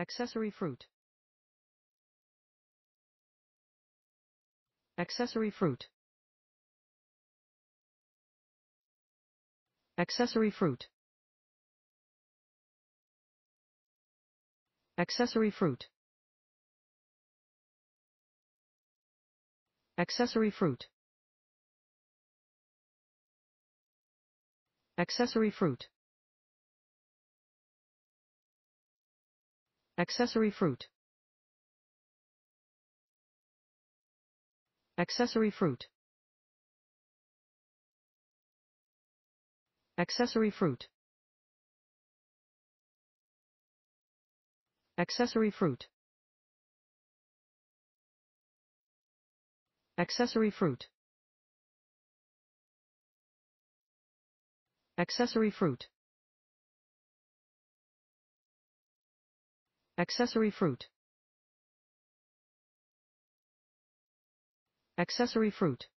Accessory fruit. Accessory fruit. Accessory fruit. Accessory fruit. Accessory fruit. Accessory fruit. Accessory fruit. Accessory fruit. Accessory fruit. Accessory fruit. Accessory fruit. Accessory fruit. Accessory fruit. Accessory fruit.